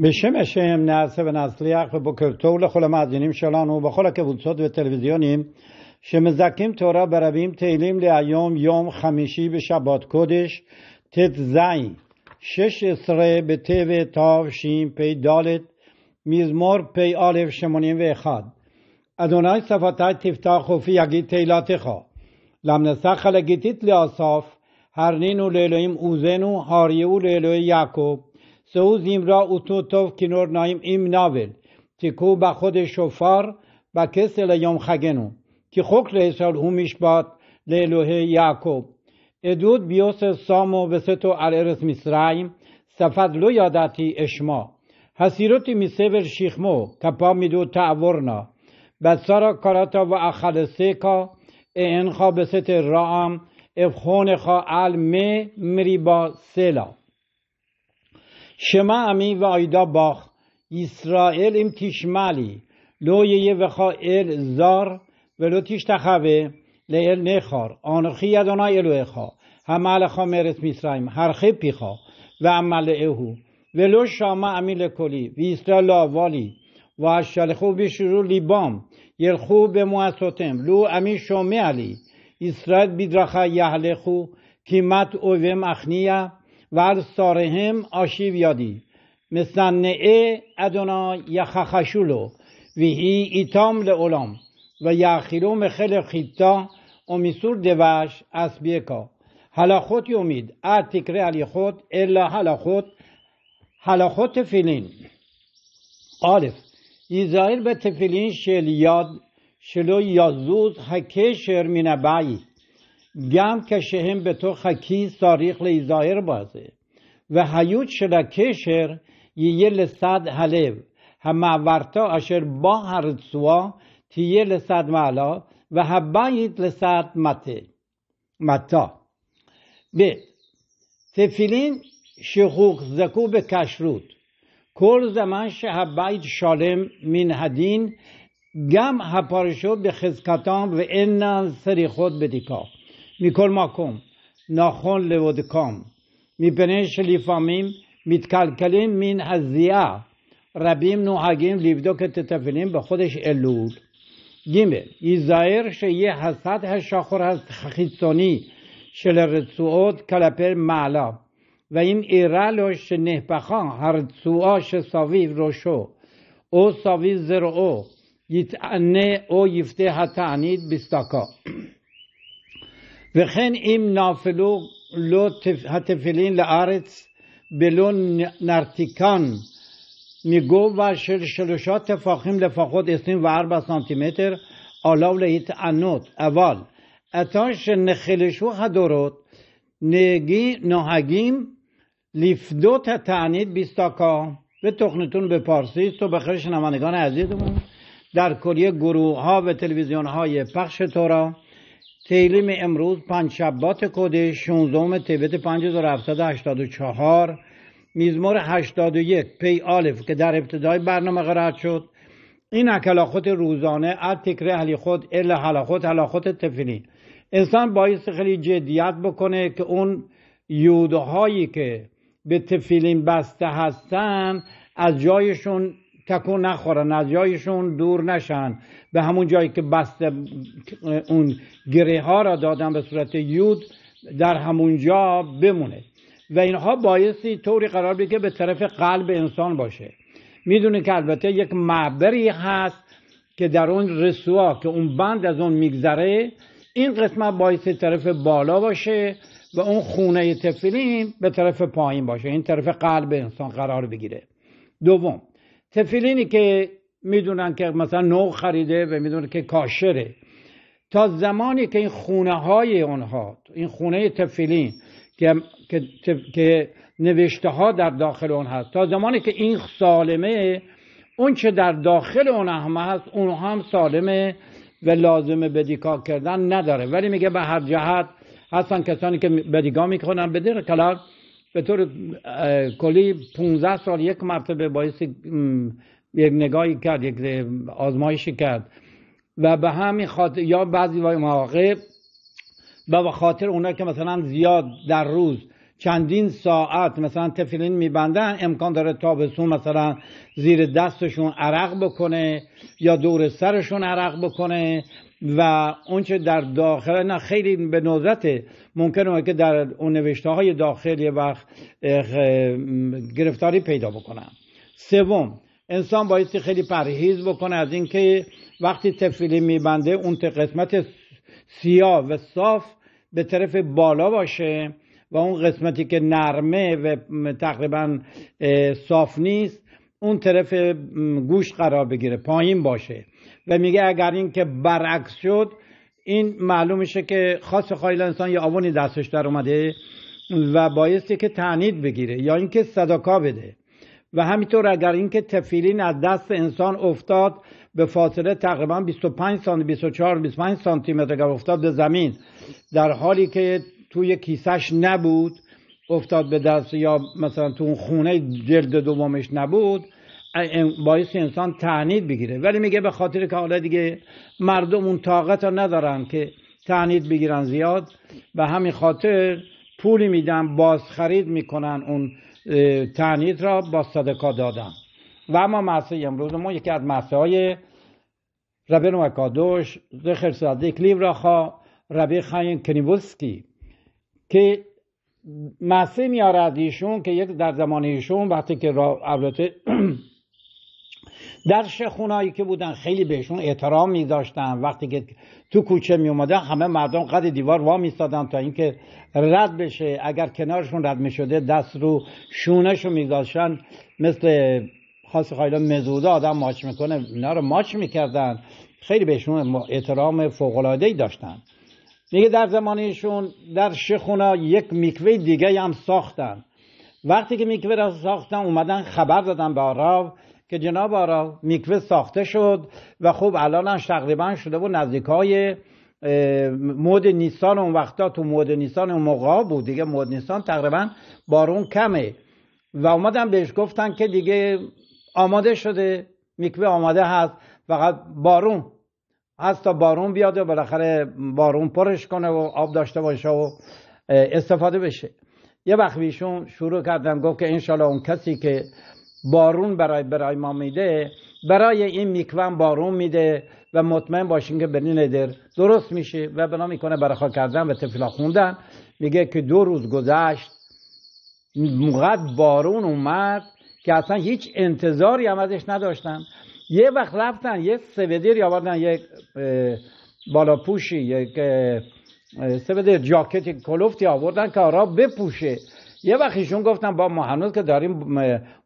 میشه میشه هم نرسه به نسلی اخ با بکر طول خول مدینیم شلان و بخول که بودسات به تلویزیونیم شمزکیم تورا برویم تیلیم لی یوم خمیشی به شبات کدش تت زعی شش اسره به تیوه تاو شیم پی دالت میزمور پی آلف شمونیم و اخاد ادونای صفاتای تیفتا خوفی یگی تیلات خوا لم نسخ لگیتیت لی آصاف هرنین و لیلویم اوزن و هاریه و لیلوی سعودیم را اوتو توف کنور نایم ایم ناول کو با خود شفار با کس لیوم خگنو که خوک ریسال همیش باد لیلوه یعقوب ادود بیوس سامو وستو ار ارس مصرایم سفد لو یاداتی اشما حسیروتی میسیور شیخمو کپا میدو تعورنا بسارا کاراتا و اخلسه سیکا این خواب ست رام افخون خا علمه مریبا سلا شما امی و آیدا باخ اسرائیل ام تیش مالی لو یه وخا ال زار و لو تیش لیل نخار آنخی یدانا ایلو اخا همال مرس هر پیخا و عمل اهو ولو شما امی کلی و اسرائیل لاوالی و اشال خوبی شروع لیبام یلخو خوب به لو امی شومی علی اسرائیل بیدرخه یهلخو خوب کیمت اویم اخنیا و سارهم آشیب یادی مسنعه ادونا یخخشولو ویهی ایتام لعلام و یخیروم خل و میسور دوش از بیکا حالا خود یومید ار تکره علی خود الا حالا خود حالا خود تفیلین آلف یزایر به تفیلین شل شلو یازوز حکه شر بایی گم که به تو خکی ساریخ لیزایر بازه و حیوت شده کشر یه لصد حلو همه ورتا اشر با هر سوا تیه لصد معلا و هباییت لصد مته متا به تفیلین شخوخ زکو به کشروت کل زمان هباییت شالم من هدین گم هپارشو به خزکتان و انا سری خود به میکل ماکم نخون لود کام می بینین شلیفاامیم میدککیم این از ربیم نهگیم لیو که تتفنیم به خودش الول گییمه ایزیرشه یه حس شاخ از خیی شل سوود کلپ معلا و این ایل و ش هر سوعاش ساویو روش او ساویز 0 او او یفته حدید بستاکا و ایم نافلو، نافلو هتفلین لعارت بلون نرتیکان میگو و شلوشات تفاخیم لفاخود اصنیم و متر سانتیمتر اولاوله ایت انوت اول اتاش نخلشو هدوروت نگی نهگیم لفدوت تانید بیستاکا و تخنتون به پارسیست و خرش نمانگان عزیزمون در کلیه گروه و تلویزیون های پخش تورا تیلیم امروز پنج شبات کده 16 تبت 5784 میزمور 81 پی آلف که در ابتدای برنامه قرار شد این اکلاخوت روزانه از تکره حلی خود ال حلاخوت حلاخوت تفیلی انسان باعث خیلی جدیت بکنه که اون یودهایی که به تفیلین بسته هستن از جایشون تکون نخورن از جایشون دور نشن به همون جایی که بسته اون گره ها را دادن به صورت یود در همون جا بمونه و اینها بایستی طوری قرار بده که به طرف قلب انسان باشه میدونی که البته یک معبری هست که در اون رسوا که اون بند از اون میگذره این قسمت بایستی طرف بالا باشه و اون خونه تفلیم به طرف پایین باشه این طرف قلب انسان قرار بگیره دوم تفیلینی که میدونن که مثلا نو خریده و میدونن که کاشره تا زمانی که این خونه های اونها این خونه تفیلین که, که, نوشته ها در داخل اون هست تا زمانی که این سالمه اون چه در داخل اون هم هست اون هم سالمه و لازم بدیکا کردن نداره ولی میگه به هر جهت هستن کسانی که بدیگاه میکنن به به طور کلی 15 سال یک مرتبه باعث یک نگاهی کرد یک آزمایشی کرد و به همین خاطر یا بعضی مواقع و به خاطر اونا که مثلا زیاد در روز چندین ساعت مثلا تفیلین میبندن امکان داره تابستون مثلا زیر دستشون عرق بکنه یا دور سرشون عرق بکنه و اونچه در داخل نه خیلی به نوزت ممکنه که در اون نوشته های یه وقت گرفتاری پیدا بکنن سوم انسان باید خیلی پرهیز بکنه از اینکه وقتی تفیلی میبنده اون قسمت سیاه و صاف به طرف بالا باشه و اون قسمتی که نرمه و تقریبا صاف نیست اون طرف گوش قرار بگیره پایین باشه و میگه اگر این که برعکس شد این معلوم میشه که خاص خایل انسان یه آوانی دستش در اومده و بایستی که تعنید بگیره یا اینکه صداکا بده و همینطور اگر اینکه تفیلین از دست انسان افتاد به فاصله تقریبا 25 سانتی 24 25 سانتی متر اگر افتاد به زمین در حالی که توی کیسش نبود افتاد به دست یا مثلا تو اون خونه جلد دومش نبود باعث انسان تعنید بگیره ولی میگه به خاطر که حالا دیگه مردم اون طاقت رو ندارن که تعنید بگیرن زیاد و همین خاطر پولی میدن باز خرید میکنن اون تعنید را با صدقه دادن و اما محصه امروز ما یکی از محصه های نوکادوش و زخر را خواه ربی خاین کنیبوسکی که مسی میاره از ایشون که یک در زمان ایشون وقتی که البته در شخونایی که بودن خیلی بهشون احترام میذاشتن وقتی که تو کوچه می اومدن همه مردم قد دیوار وا میستادن تا اینکه رد بشه اگر کنارشون رد میشده دست رو شونش میذاشتن مثل خاص خایلا مزوده آدم ماچ میکنه اینا رو ماچ میکردن خیلی بهشون احترام فوق العاده ای داشتن میگه در زمانشون در شخونا یک میکوه دیگه هم ساختن وقتی که میکوه را ساختن اومدن خبر دادن به آراو که جناب آراو میکوه ساخته شد و خوب الانش تقریبا شده بود نزدیک های مود نیسان اون وقتا تو مود نیسان اون موقع بود دیگه مود نیسان تقریبا بارون کمه و اومدن بهش گفتن که دیگه آماده شده میکوه آماده هست فقط بارون از تا بارون بیاد و بالاخره بارون پرش کنه و آب داشته باشه و استفاده بشه یه وقت ایشون شروع کردن گفت که انشالله اون کسی که بارون برای برای ما میده برای این میکون بارون میده و مطمئن باشین که برنی ندر درست میشه و بنا میکنه برخا کردن و تفلا خوندن میگه که دو روز گذشت مقد بارون اومد که اصلا هیچ انتظاری هم ازش نداشتن یه وقت رفتن یه سویدیر یا یک بالا پوشی یک سویدیر جاکتی کلوفتی آوردن که آرا بپوشه یه وقت ایشون گفتن با ما هنوز که داریم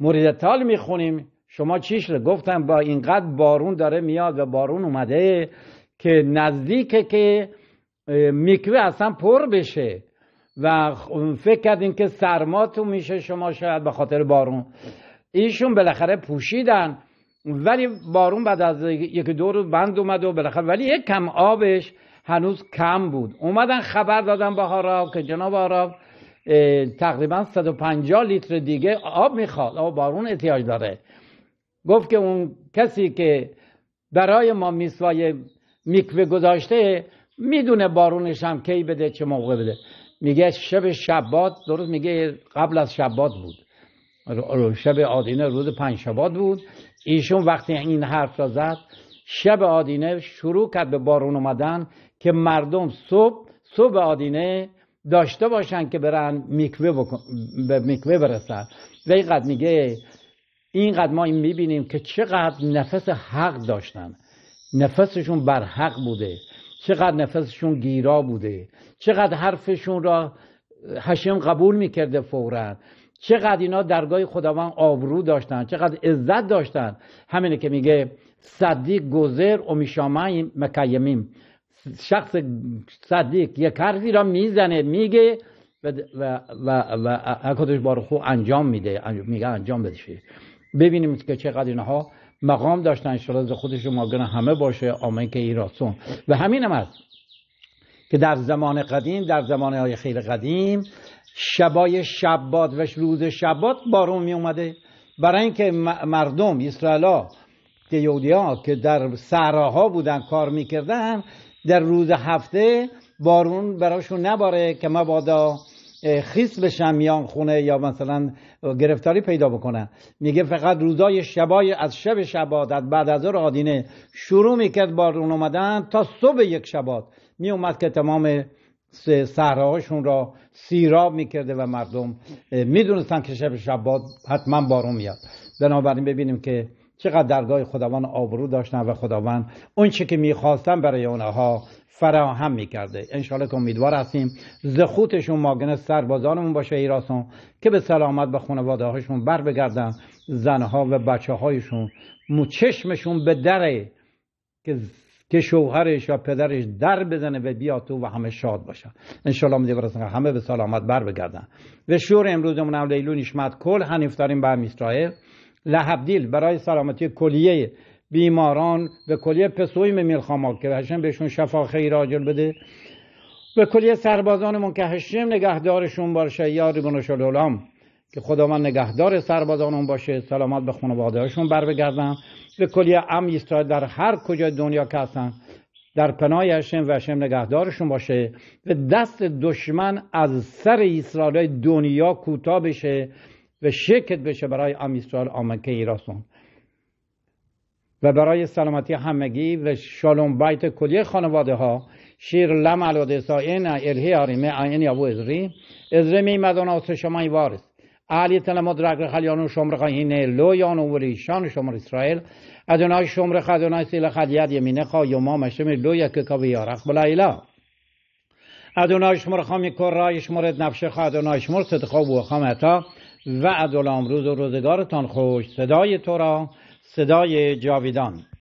مورد تال میخونیم شما چیش گفتن با اینقدر بارون داره میاد و بارون اومده که نزدیکه که میکوه اصلا پر بشه و فکر کردین که سرما تو میشه شما شاید به خاطر بارون ایشون بالاخره پوشیدن ولی بارون بعد از یک دو روز بند اومد و بالاخره ولی یک کم آبش هنوز کم بود اومدن خبر دادن به هاراب که جناب هاراب تقریبا 150 لیتر دیگه آب میخواد آب بارون احتیاج داره گفت که اون کسی که برای ما میسوای میکوه گذاشته میدونه بارونش هم کی بده چه موقع بده میگه شب شبات درست میگه قبل از شبات بود شب آدینه روز پنج شبات بود ایشون وقتی این حرف را زد شب آدینه شروع کرد به بارون اومدن که مردم صبح صبح آدینه داشته باشن که برن میکوه به میکوه برسن و اینقدر میگه اینقدر ما این میبینیم که چقدر نفس حق داشتن نفسشون بر حق بوده چقدر نفسشون گیرا بوده چقدر حرفشون را هشم قبول میکرده فورا چقدر اینا درگاه خداوند آبرو داشتن چقدر عزت داشتن همینه که میگه صدیق گذر و امیشامای مکیمیم شخص صدیق یک کاری را میزنه میگه و و و, بار انجام میده میگه انجام بدشه ببینیم که چقدر اینها مقام داشتن خودش خودش ماگن همه باشه آمین که ایراسون و همین هم است که در زمان قدیم در زمان های خیلی قدیم شبای شباد و روز شباد بارون می اومده برای اینکه مردم اسرائیل ها که در سهراها بودن کار میکردن در روز هفته بارون براشون نباره که مبادا خیس بشن میان خونه یا مثلا گرفتاری پیدا بکنن میگه فقط روزای شبای از شب شباد از بعد از آدینه شروع میکرد بارون اومدن تا صبح یک شبات میومد که تمام سهرهاشون را سیراب میکرده و مردم میدونستن که شب شبات حتما بارون میاد بنابراین ببینیم که چقدر درگاه خداوند آبرو داشتن و خداوند اون که میخواستن برای اونها فراهم میکرده انشالله که امیدوار هستیم زخوتشون ماگن سربازانمون باشه ایراسون که به سلامت به خانواده هاشون بر بگردن زنها و بچه هایشون چشمشون به دره که که شوهرش یا پدرش در بزنه و بیا تو و همه شاد باشن ان میده همه به سلامت بر بگردن و شور امروزمون هم لیلو نشمت کل حنیف داریم به اسرائیل لهبدیل برای سلامتی کلیه بیماران و کلیه پسویم خامال که هشم بهشون شفا خیر راجل بده و کلیه سربازانمون که هشم نگهدارشون باشه بنو شلولام که خداوند نگهدار سربازانون باشه سلامت به خانواده هاشون بر بگردن به کلی ام در هر کجای دنیا که هستن در پناه هشم و هشم نگهدارشون باشه و دست دشمن از سر اسرائیل دنیا کوتاه بشه و شکت بشه برای ام اسرائیل آمکه ایراسون و برای سلامتی همگی و شالوم بیت کلی خانواده ها شیر لم الودسا این ارهی آریمه این یابو ازری ازری شما وارس عالیت نماد رکر خلیانو شمر خاینه لو یانو وریشان شمر اسرائیل ادونای شمر خدونای سیل خدیاد یمینه خا یوما مشم لو یک کاوی یارخ بلایلا ادونای شمر خامی کرای شمرت نفش خدونای شمر صدقا و خامتا و ادولام امروز و روزگارتان خوش صدای تو را صدای جاویدان